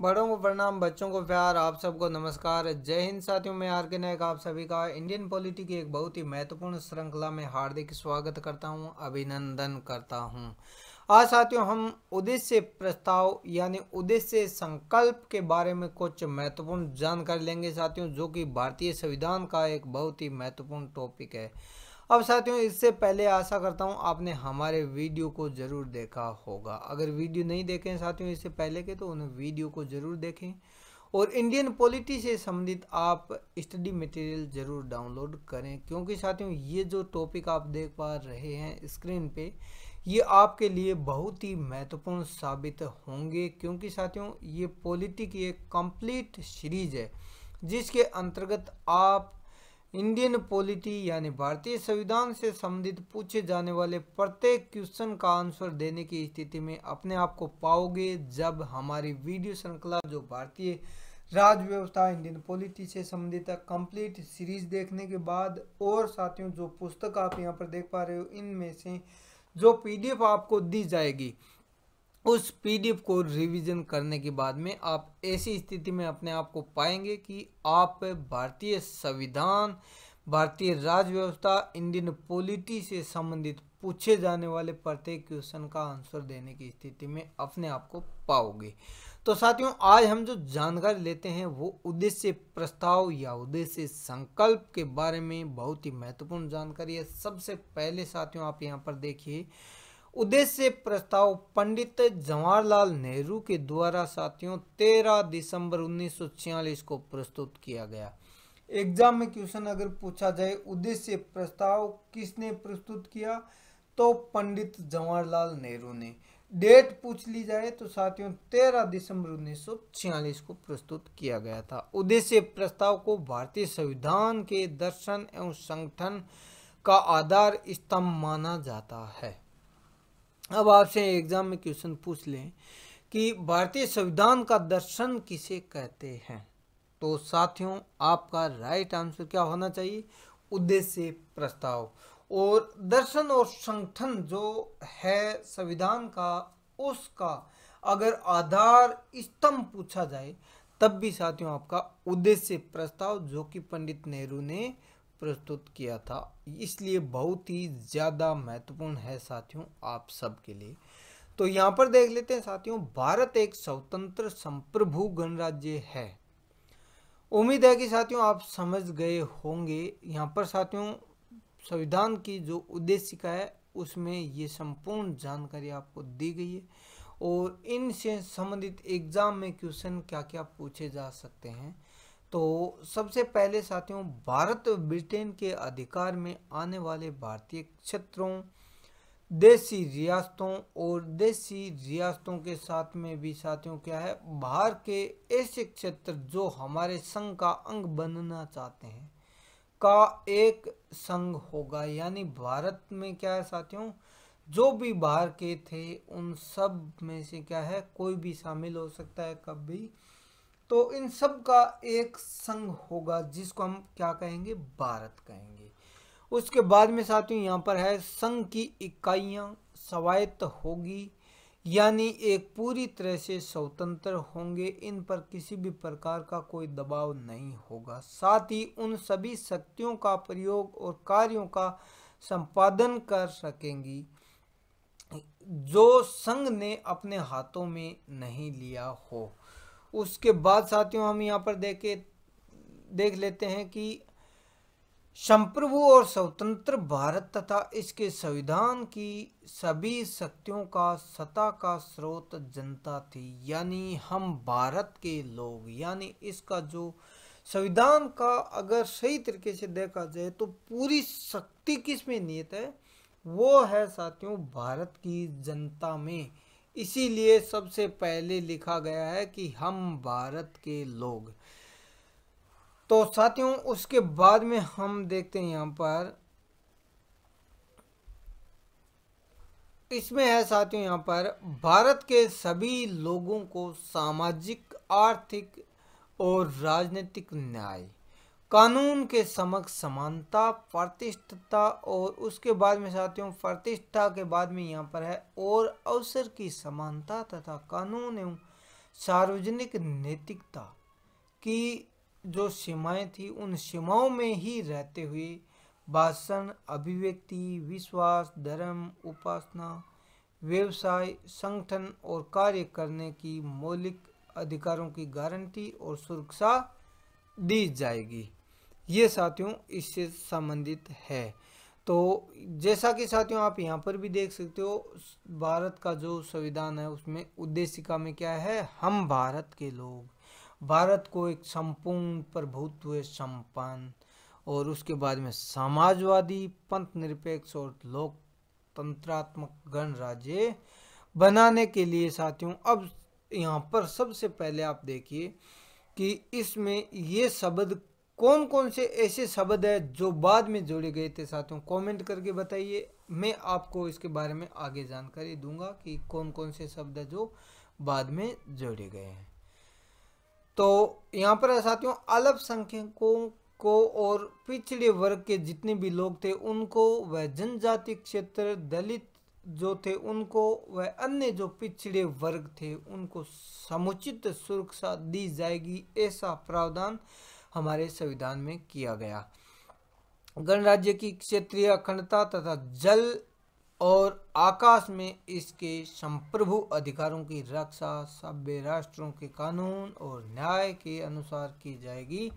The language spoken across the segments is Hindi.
बड़ों को प्रणाम बच्चों को प्यार आप सबको नमस्कार जय हिंद साथियों मैं आर के नायक आप सभी का इंडियन पॉलिटी की एक बहुत ही महत्वपूर्ण श्रृंखला में हार्दिक स्वागत करता हूं अभिनंदन करता हूं आज साथियों हम उद्देश्य प्रस्ताव यानी उद्देश्य संकल्प के बारे में कुछ महत्वपूर्ण जानकारी लेंगे साथियों जो कि भारतीय संविधान का एक बहुत ही महत्वपूर्ण टॉपिक है अब साथियों इससे पहले आशा करता हूँ आपने हमारे वीडियो को ज़रूर देखा होगा अगर वीडियो नहीं देखे हैं साथियों इससे पहले के तो उन वीडियो को ज़रूर देखें और इंडियन पॉलिटी से संबंधित आप स्टडी मटेरियल ज़रूर डाउनलोड करें क्योंकि साथियों ये जो टॉपिक आप देख पा रहे हैं स्क्रीन पे ये आपके लिए बहुत ही महत्वपूर्ण साबित होंगे क्योंकि साथियों ये पॉलिटी की एक कंप्लीट सीरीज है जिसके अंतर्गत आप इंडियन पॉलिटी यानी भारतीय संविधान से संबंधित पूछे जाने वाले प्रत्येक क्वेश्चन का आंसर देने की स्थिति में अपने आप को पाओगे जब हमारी वीडियो श्रृंखला जो भारतीय राज्य व्यवस्था इंडियन पॉलिटी से संबंधित कंप्लीट सीरीज देखने के बाद और साथियों जो पुस्तक आप यहाँ पर देख पा रहे हो इनमें से जो पीडीएफ आपको दी जाएगी उस पीडीएफ को रिवीजन करने के बाद में आप ऐसी स्थिति में अपने आप को पाएंगे कि आप भारतीय संविधान भारतीय राज्य व्यवस्था इंडियन पॉलिटी से संबंधित पूछे जाने वाले प्रत्येक क्वेश्चन का आंसर देने की स्थिति में अपने आप को पाओगे तो साथियों आज हम जो जानकारी लेते हैं वो उद्देश्य प्रस्ताव या उद्देश्य संकल्प के बारे में बहुत ही महत्वपूर्ण जानकारी है सबसे पहले साथियों आप यहाँ पर देखिए उद्देश्य प्रस्ताव पंडित जवाहरलाल नेहरू के द्वारा साथियों 13 दिसंबर 1946 को प्रस्तुत किया गया एग्जाम में क्वेश्चन अगर पूछा जाए उद्देश्य प्रस्ताव किसने प्रस्तुत किया तो पंडित जवाहरलाल नेहरू ने डेट पूछ ली जाए तो साथियों 13 दिसंबर 1946 को प्रस्तुत किया गया था उद्देश्य प्रस्ताव को भारतीय संविधान के दर्शन एवं संगठन का आधार स्तंभ माना जाता है अब आपसे एग्ज़ाम में क्वेश्चन पूछ लें कि भारतीय संविधान का दर्शन किसे कहते हैं तो साथियों आपका राइट आंसर क्या होना चाहिए उद्देश्य प्रस्ताव और दर्शन और संगठन जो है संविधान का उसका अगर आधार स्तंभ पूछा जाए तब भी साथियों आपका उद्देश्य प्रस्ताव जो कि पंडित नेहरू ने प्रस्तुत किया था इसलिए बहुत ही ज़्यादा महत्वपूर्ण है साथियों आप सबके लिए तो यहाँ पर देख लेते हैं साथियों भारत एक स्वतंत्र संप्रभु गणराज्य है उम्मीद है कि साथियों आप समझ गए होंगे यहाँ पर साथियों संविधान की जो का है उसमें ये संपूर्ण जानकारी आपको दी गई है और इनसे संबंधित एग्जाम में क्वेश्चन क्या क्या पूछे जा सकते हैं तो सबसे पहले साथियों भारत ब्रिटेन के अधिकार में आने वाले भारतीय क्षेत्रों देसी रियासतों और देसी रियासतों के साथ में भी साथियों क्या है बाहर के ऐसे क्षेत्र जो हमारे संघ का अंग बनना चाहते हैं का एक संघ होगा यानी भारत में क्या है साथियों जो भी बाहर के थे उन सब में से क्या है कोई भी शामिल हो सकता है कभी तो इन सब का एक संघ होगा जिसको हम क्या कहेंगे भारत कहेंगे उसके बाद में साथियों यहाँ पर है संघ की इकाइयाँ स्वायत्त होगी यानी एक पूरी तरह से स्वतंत्र होंगे इन पर किसी भी प्रकार का कोई दबाव नहीं होगा साथ ही उन सभी शक्तियों का प्रयोग और कार्यों का संपादन कर सकेंगी जो संघ ने अपने हाथों में नहीं लिया हो उसके बाद साथियों हम यहाँ पर देखे देख लेते हैं कि संप्रभु और स्वतंत्र भारत तथा इसके संविधान की सभी शक्तियों का सत्ता का स्रोत जनता थी यानी हम भारत के लोग यानी इसका जो संविधान का अगर सही तरीके से देखा जाए तो पूरी शक्ति किस में नियत है वो है साथियों भारत की जनता में इसीलिए सबसे पहले लिखा गया है कि हम भारत के लोग तो साथियों उसके बाद में हम देखते हैं यहाँ पर इसमें है साथियों यहाँ पर भारत के सभी लोगों को सामाजिक आर्थिक और राजनीतिक न्याय कानून के समक्ष समानता प्रतिष्ठता और उसके बाद में साथियों प्रतिष्ठा के बाद में यहाँ पर है और अवसर की समानता तथा कानून एवं सार्वजनिक नैतिकता की जो सीमाएं थी उन सीमाओं में ही रहते हुए भाषण अभिव्यक्ति विश्वास धर्म उपासना व्यवसाय संगठन और कार्य करने की मौलिक अधिकारों की गारंटी और सुरक्षा दी जाएगी ये साथियों इससे संबंधित है तो जैसा कि साथियों आप यहाँ पर भी देख सकते हो भारत का जो संविधान है उसमें उद्देशिका में क्या है हम भारत के लोग भारत को एक संपूर्ण प्रभुत्व संपन्न और उसके बाद में समाजवादी पंथ निरपेक्ष और लोकतंत्रात्मक गणराज्य बनाने के लिए साथियों अब यहाँ पर सबसे पहले आप देखिए कि इसमें ये शब्द कौन कौन से ऐसे शब्द है जो बाद में जोड़े गए थे साथियों कमेंट करके बताइए मैं आपको इसके बारे में आगे जानकारी दूंगा कि कौन कौन से शब्द है जो बाद में जोड़े गए हैं तो यहाँ पर साथियों अल्पसंख्यकों को और पिछड़े वर्ग के जितने भी लोग थे उनको वह जनजाति क्षेत्र दलित जो थे उनको वह अन्य जो पिछड़े वर्ग थे उनको समुचित सुरक्षा दी जाएगी ऐसा प्रावधान हमारे संविधान में किया गया गणराज्य की क्षेत्रीय अखंडता तथा जल और आकाश में इसके संप्रभु अधिकारों की रक्षा सभ्य राष्ट्रों के कानून और न्याय के अनुसार की जाएगी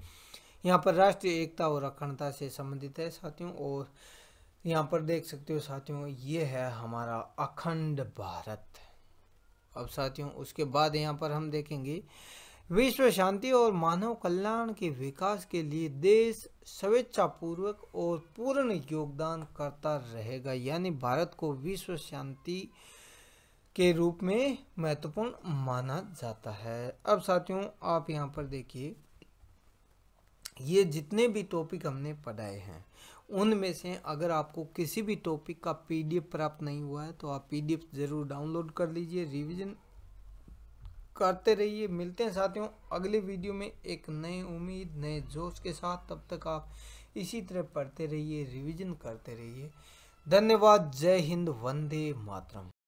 यहाँ पर राष्ट्रीय एकता और अखंडता से संबंधित है साथियों और यहाँ पर देख सकते हो साथियों ये है हमारा अखंड भारत अब साथियों उसके बाद यहाँ पर हम देखेंगे विश्व शांति और मानव कल्याण के विकास के लिए देश स्वेच्छापूर्वक और पूर्ण योगदान करता रहेगा यानी भारत को विश्व शांति के रूप में महत्वपूर्ण माना जाता है अब साथियों आप यहाँ पर देखिए ये जितने भी टॉपिक हमने पढ़ाए हैं उनमें से अगर आपको किसी भी टॉपिक का पीडीएफ प्राप्त नहीं हुआ है तो आप पीडीएफ ज़रूर डाउनलोड कर लीजिए रिवीजन करते रहिए मिलते हैं साथियों अगले वीडियो में एक नए उम्मीद नए जोश के साथ तब तक आप इसी तरह पढ़ते रहिए रिवीजन करते रहिए धन्यवाद जय हिंद वंदे मातरम